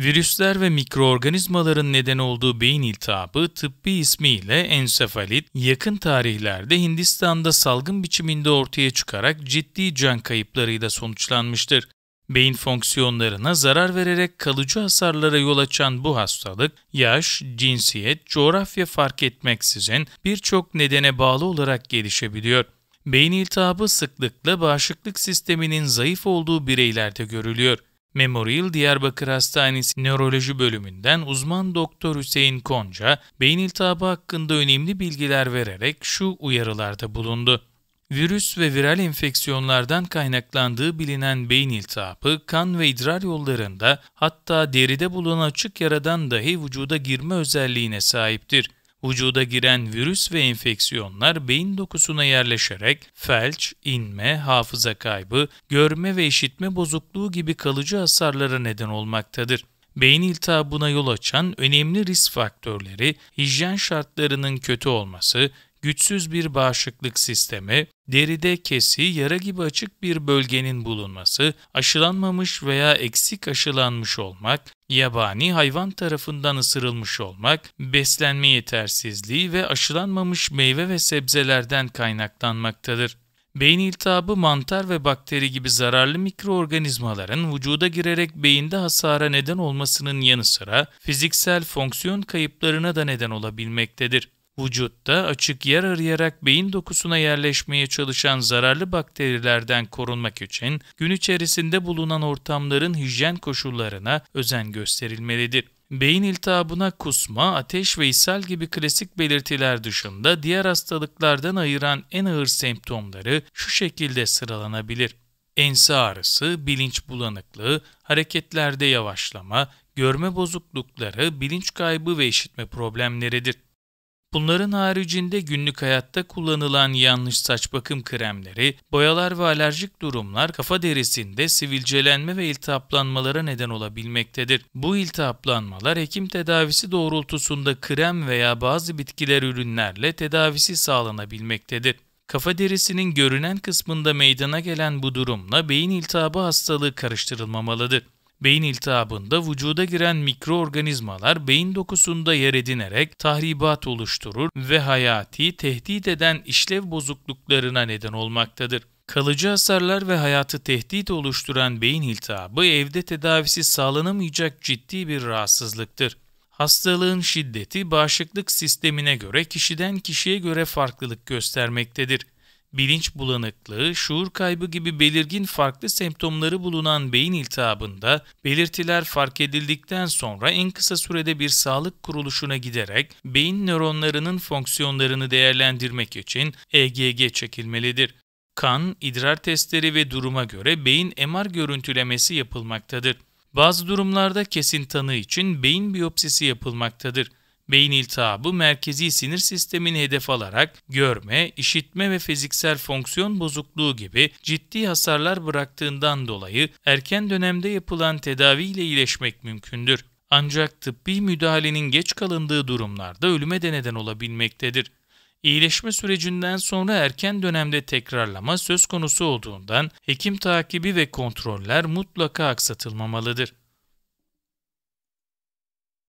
Virüsler ve mikroorganizmaların neden olduğu beyin iltihabı tıbbi ismiyle ensefalit, yakın tarihlerde Hindistan'da salgın biçiminde ortaya çıkarak ciddi can kayıplarıyla sonuçlanmıştır. Beyin fonksiyonlarına zarar vererek kalıcı hasarlara yol açan bu hastalık, yaş, cinsiyet, coğrafya fark etmeksizin birçok nedene bağlı olarak gelişebiliyor. Beyin iltihabı sıklıkla bağışıklık sisteminin zayıf olduğu bireylerde görülüyor. Memorial Diyarbakır Hastanesi Nöroloji Bölümünden uzman doktor Hüseyin Konca, beyin iltihabı hakkında önemli bilgiler vererek şu uyarılarda bulundu. Virüs ve viral enfeksiyonlardan kaynaklandığı bilinen beyin iltihabı, kan ve idrar yollarında hatta deride bulunan açık yaradan dahi vücuda girme özelliğine sahiptir. Vücuda giren virüs ve enfeksiyonlar beyin dokusuna yerleşerek felç, inme, hafıza kaybı, görme ve işitme bozukluğu gibi kalıcı hasarlara neden olmaktadır. Beyin iltihabına yol açan önemli risk faktörleri hijyen şartlarının kötü olması, güçsüz bir bağışıklık sistemi, deride kesi, yara gibi açık bir bölgenin bulunması, aşılanmamış veya eksik aşılanmış olmak, Yabani hayvan tarafından ısırılmış olmak, beslenme yetersizliği ve aşılanmamış meyve ve sebzelerden kaynaklanmaktadır. Beyin iltihabı mantar ve bakteri gibi zararlı mikroorganizmaların vücuda girerek beyinde hasara neden olmasının yanı sıra fiziksel fonksiyon kayıplarına da neden olabilmektedir. Vücutta açık yer arayarak beyin dokusuna yerleşmeye çalışan zararlı bakterilerden korunmak için gün içerisinde bulunan ortamların hijyen koşullarına özen gösterilmelidir. Beyin iltihabına kusma, ateş ve ishal gibi klasik belirtiler dışında diğer hastalıklardan ayıran en ağır semptomları şu şekilde sıralanabilir. Ense ağrısı, bilinç bulanıklığı, hareketlerde yavaşlama, görme bozuklukları, bilinç kaybı ve işitme problemleridir. Bunların haricinde günlük hayatta kullanılan yanlış saç bakım kremleri, boyalar ve alerjik durumlar kafa derisinde sivilcelenme ve iltihaplanmalara neden olabilmektedir. Bu iltihaplanmalar hekim tedavisi doğrultusunda krem veya bazı bitkiler ürünlerle tedavisi sağlanabilmektedir. Kafa derisinin görünen kısmında meydana gelen bu durumla beyin iltihabı hastalığı karıştırılmamalıdır. Beyin iltihabında vücuda giren mikroorganizmalar beyin dokusunda yer edinerek tahribat oluşturur ve hayati tehdit eden işlev bozukluklarına neden olmaktadır. Kalıcı hasarlar ve hayatı tehdit oluşturan beyin iltihabı evde tedavisi sağlanamayacak ciddi bir rahatsızlıktır. Hastalığın şiddeti bağışıklık sistemine göre kişiden kişiye göre farklılık göstermektedir bilinç bulanıklığı, şuur kaybı gibi belirgin farklı semptomları bulunan beyin iltihabında belirtiler fark edildikten sonra en kısa sürede bir sağlık kuruluşuna giderek beyin nöronlarının fonksiyonlarını değerlendirmek için EGG çekilmelidir. Kan, idrar testleri ve duruma göre beyin MR görüntülemesi yapılmaktadır. Bazı durumlarda kesin tanı için beyin biyopsisi yapılmaktadır. Beyin iltihabı merkezi sinir sistemini hedef alarak görme, işitme ve fiziksel fonksiyon bozukluğu gibi ciddi hasarlar bıraktığından dolayı erken dönemde yapılan tedaviyle iyileşmek mümkündür. Ancak tıbbi müdahalenin geç kalındığı durumlarda ölüme de neden olabilmektedir. İyileşme sürecinden sonra erken dönemde tekrarlama söz konusu olduğundan hekim takibi ve kontroller mutlaka aksatılmamalıdır.